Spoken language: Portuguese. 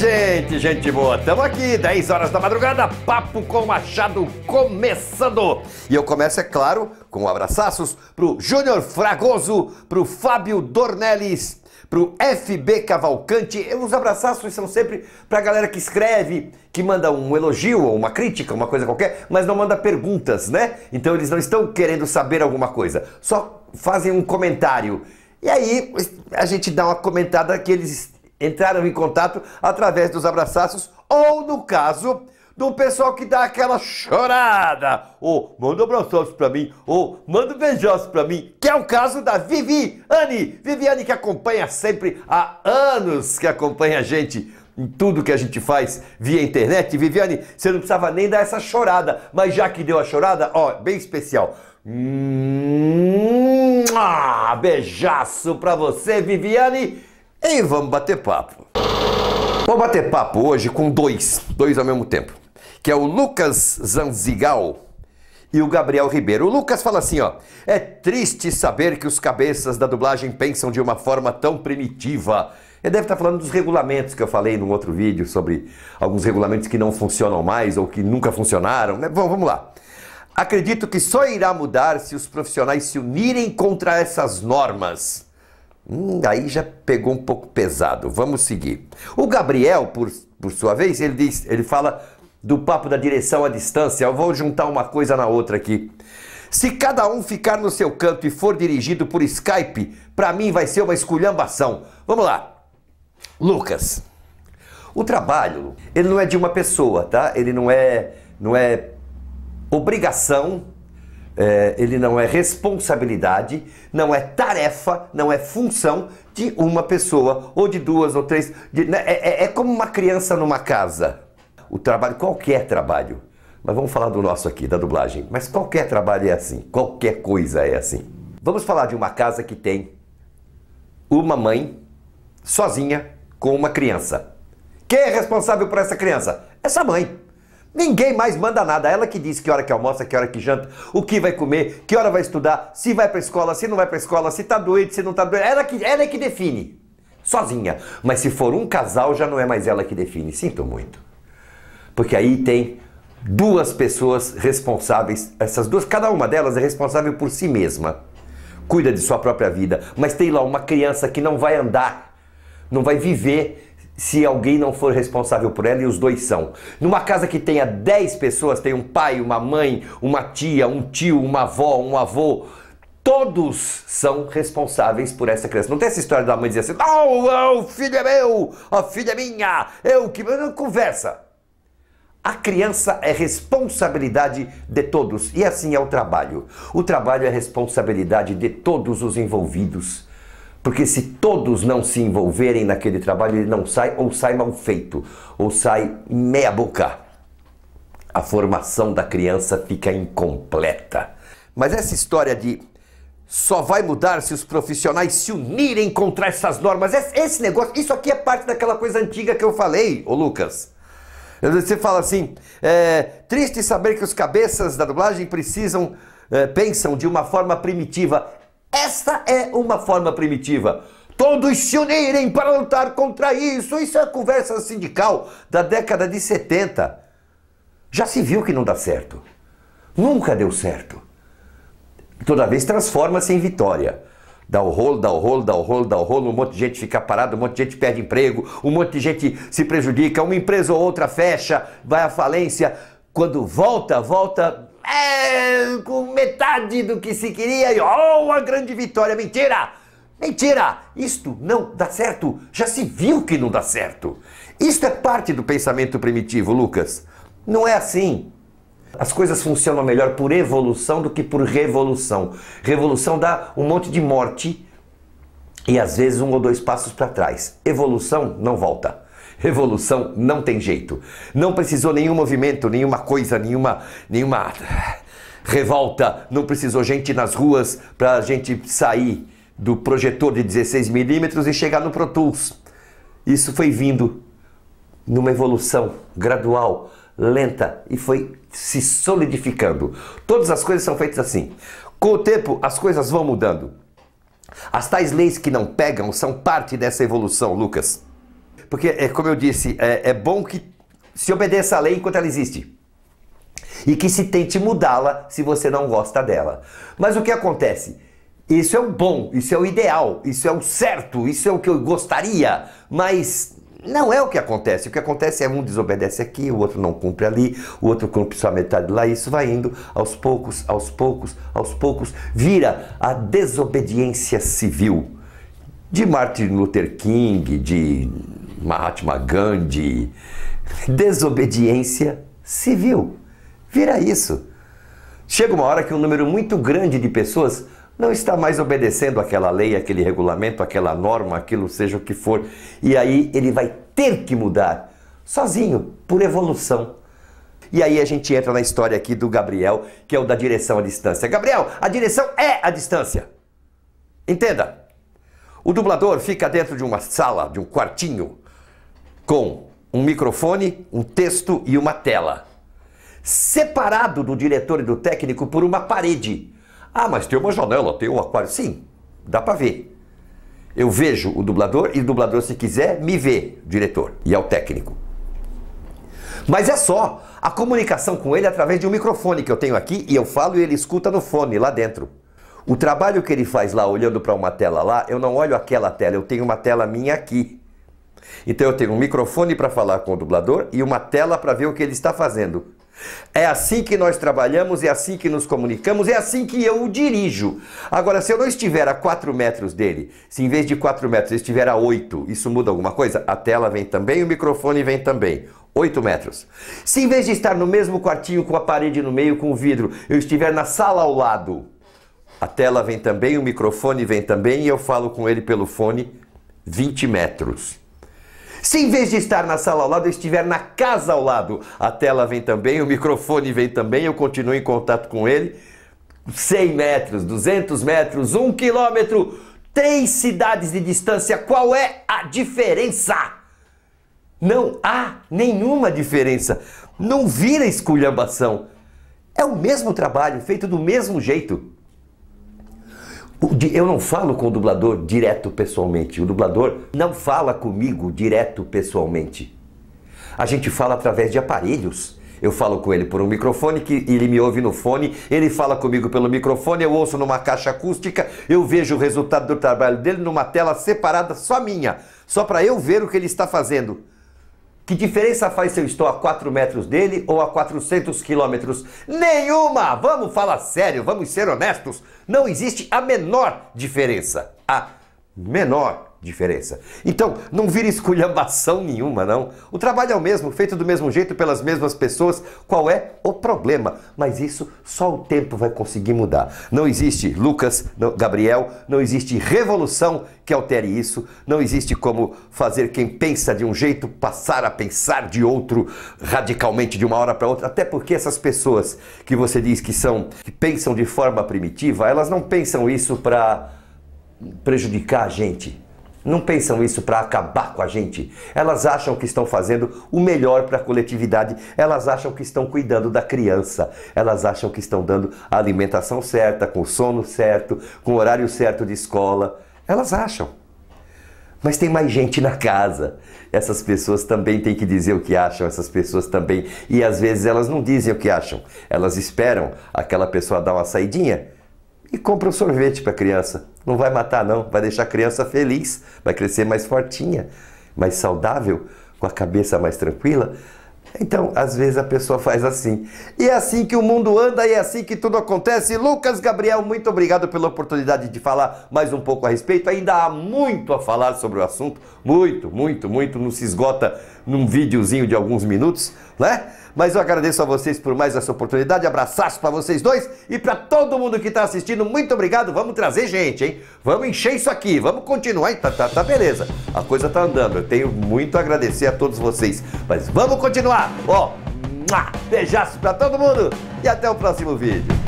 gente, gente boa, estamos aqui, 10 horas da madrugada, Papo com o Machado começando. E eu começo, é claro, com um para pro Júnior Fragoso, pro Fábio Dornelles, pro FB Cavalcante. Os abraçaços são sempre para a galera que escreve, que manda um elogio ou uma crítica, uma coisa qualquer, mas não manda perguntas, né? Então eles não estão querendo saber alguma coisa, só fazem um comentário. E aí a gente dá uma comentada que eles entraram em contato através dos abraçaços ou, no caso, do pessoal que dá aquela chorada, ou manda abraços para pra mim, ou manda beijos para pra mim, que é o caso da Vivi Anne. Viviane que acompanha sempre há anos que acompanha a gente em tudo que a gente faz via internet. Viviane, você não precisava nem dar essa chorada, mas já que deu a chorada, ó, bem especial. Hum, ah, beijaço pra você, Viviane e vamos bater papo. Vou bater papo hoje com dois, dois ao mesmo tempo, que é o Lucas Zanzigal e o Gabriel Ribeiro. O Lucas fala assim, ó: "É triste saber que os cabeças da dublagem pensam de uma forma tão primitiva". Ele deve estar falando dos regulamentos que eu falei num outro vídeo sobre alguns regulamentos que não funcionam mais ou que nunca funcionaram, né? Bom, vamos lá. Acredito que só irá mudar se os profissionais se unirem contra essas normas Hum, aí já pegou um pouco pesado. Vamos seguir. O Gabriel, por, por sua vez, ele diz, ele fala do papo da direção à distância. Eu vou juntar uma coisa na outra aqui. Se cada um ficar no seu canto e for dirigido por Skype, para mim vai ser uma esculhambação. Vamos lá. Lucas. O trabalho, ele não é de uma pessoa, tá? Ele não é não é obrigação é, ele não é responsabilidade, não é tarefa, não é função de uma pessoa ou de duas ou três. De, né? é, é, é, como uma criança numa casa. O trabalho, qualquer trabalho. Mas vamos falar do nosso aqui, da dublagem. Mas qualquer trabalho é assim, qualquer coisa é assim. Vamos falar de uma casa que tem uma mãe sozinha com uma criança. Quem é responsável por essa criança? Essa mãe. Ninguém mais manda nada. Ela que diz que hora que almoça, que hora que janta, o que vai comer, que hora vai estudar, se vai para escola, se não vai para escola, se tá doente, se não tá doente. Ela que, ela é que define. Sozinha. Mas se for um casal, já não é mais ela que define. Sinto muito. Porque aí tem duas pessoas responsáveis, essas duas, cada uma delas é responsável por si mesma. Cuida de sua própria vida, mas tem lá uma criança que não vai andar, não vai viver se alguém não for responsável por ela e os dois são. Numa casa que tenha 10 pessoas, tem um pai, uma mãe, uma tia, um tio, uma avó, um avô, todos são responsáveis por essa criança. Não tem essa história da mãe dizer assim: não, oh, o filho é meu, a filha é minha, eu que. Não conversa. A criança é responsabilidade de todos e assim é o trabalho. O trabalho é responsabilidade de todos os envolvidos. Porque se todos não se envolverem naquele trabalho, ele não sai ou sai mal feito, ou sai meia boca. A formação da criança fica incompleta. Mas essa história de só vai mudar se os profissionais se unirem contra essas normas. Esse negócio, isso aqui é parte daquela coisa antiga que eu falei, ô Lucas. Você fala assim, é, triste saber que os cabeças da dublagem precisam, é, pensam de uma forma primitiva. Esta é uma forma primitiva. Todos se unirem para lutar contra isso. Isso é a conversa sindical da década de 70. Já se viu que não dá certo. Nunca deu certo. Toda vez transforma-se em vitória. Dá o rolo, dá o rolo, dá o rolo, dá o rolo, um monte de gente fica parado, um monte de gente perde emprego, um monte de gente se prejudica, uma empresa ou outra fecha, vai à falência. Quando volta, volta é, com metade do que se queria e oh, a grande vitória! Mentira! Mentira! Isto não dá certo! Já se viu que não dá certo! Isto é parte do pensamento primitivo, Lucas. Não é assim. As coisas funcionam melhor por evolução do que por revolução. Revolução dá um monte de morte e às vezes um ou dois passos para trás. Evolução não volta. Revolução não tem jeito. Não precisou nenhum movimento, nenhuma coisa, nenhuma, nenhuma revolta. Não precisou gente nas ruas para a gente sair do projetor de 16mm e chegar no Pro Tools. Isso foi vindo numa evolução gradual, lenta e foi se solidificando. Todas as coisas são feitas assim. Com o tempo, as coisas vão mudando. As tais leis que não pegam são parte dessa evolução, Lucas. Porque, é, como eu disse, é, é bom que se obedeça à lei enquanto ela existe. E que se tente mudá-la se você não gosta dela. Mas o que acontece? Isso é o bom, isso é o ideal, isso é o certo, isso é o que eu gostaria, mas não é o que acontece. O que acontece é um desobedece aqui, o outro não cumpre ali, o outro cumpre só metade lá, isso vai indo aos poucos, aos poucos, aos poucos, vira a desobediência civil. De Martin Luther King, de Mahatma Gandhi. Desobediência civil. Vira isso. Chega uma hora que um número muito grande de pessoas não está mais obedecendo aquela lei, aquele regulamento, aquela norma, aquilo seja o que for, e aí ele vai ter que mudar sozinho, por evolução. E aí a gente entra na história aqui do Gabriel, que é o da direção à distância. Gabriel, a direção é a distância. Entenda. O dublador fica dentro de uma sala, de um quartinho, com um microfone, um texto e uma tela. Separado do diretor e do técnico por uma parede. Ah, mas tem uma janela, tem um aquário. Sim, dá para ver. Eu vejo o dublador e o dublador, se quiser, me vê, diretor, e ao é técnico. Mas é só a comunicação com ele através de um microfone que eu tenho aqui e eu falo e ele escuta no fone lá dentro. O trabalho que ele faz lá olhando para uma tela lá, eu não olho aquela tela, eu tenho uma tela minha aqui. Então eu tenho um microfone para falar com o dublador e uma tela para ver o que ele está fazendo. É assim que nós trabalhamos, é assim que nos comunicamos, é assim que eu o dirijo. Agora, se eu não estiver a 4 metros dele, se em vez de 4 metros eu estiver a 8, isso muda alguma coisa? A tela vem também, o microfone vem também. 8 metros. Se em vez de estar no mesmo quartinho com a parede no meio, com o vidro, eu estiver na sala ao lado, a tela vem também, o microfone vem também e eu falo com ele pelo fone 20 metros. Se em vez de estar na sala ao lado, eu estiver na casa ao lado, a tela vem também, o microfone vem também, eu continuo em contato com ele. 100 metros, 200 metros, 1 quilômetro, três cidades de distância, qual é a diferença? Não há nenhuma diferença. Não vira esculhambação. É o mesmo trabalho, feito do mesmo jeito. Eu não falo com o dublador direto pessoalmente. O dublador não fala comigo direto pessoalmente. A gente fala através de aparelhos. Eu falo com ele por um microfone, que ele me ouve no fone, ele fala comigo pelo microfone, eu ouço numa caixa acústica, eu vejo o resultado do trabalho dele numa tela separada, só minha, só para eu ver o que ele está fazendo. Que diferença faz se eu estou a 4 metros dele ou a 400 quilômetros? Nenhuma! Vamos falar sério, vamos ser honestos. Não existe a menor diferença. A menor diferença. Então, não vira esculhambação nenhuma, não. O trabalho é o mesmo, feito do mesmo jeito pelas mesmas pessoas. Qual é o problema? Mas isso só o tempo vai conseguir mudar. Não existe Lucas, não, Gabriel, não existe revolução que altere isso. Não existe como fazer quem pensa de um jeito passar a pensar de outro radicalmente de uma hora para outra. Até porque essas pessoas que você diz que são que pensam de forma primitiva, elas não pensam isso para prejudicar a gente não pensam isso para acabar com a gente. Elas acham que estão fazendo o melhor para a coletividade. Elas acham que estão cuidando da criança. Elas acham que estão dando a alimentação certa, com sono certo, com horário certo de escola. Elas acham. Mas tem mais gente na casa. Essas pessoas também têm que dizer o que acham, essas pessoas também. E às vezes elas não dizem o que acham. Elas esperam aquela pessoa dar uma saidinha e compra um sorvete para a criança. Não vai matar, não, vai deixar a criança feliz, vai crescer mais fortinha, mais saudável, com a cabeça mais tranquila. Então, às vezes a pessoa faz assim. E é assim que o mundo anda e é assim que tudo acontece. Lucas Gabriel, muito obrigado pela oportunidade de falar mais um pouco a respeito. Ainda há muito a falar sobre o assunto, muito, muito, muito, não se esgota num videozinho de alguns minutos, né? Mas eu agradeço a vocês por mais essa oportunidade. abraço para vocês dois e para todo mundo que está assistindo. Muito obrigado. Vamos trazer gente, hein? Vamos encher isso aqui. Vamos continuar. Tá, tá, tá beleza. A coisa tá andando. Eu tenho muito a agradecer a todos vocês. Mas vamos continuar. Ó, beijaço para todo mundo e até o próximo vídeo.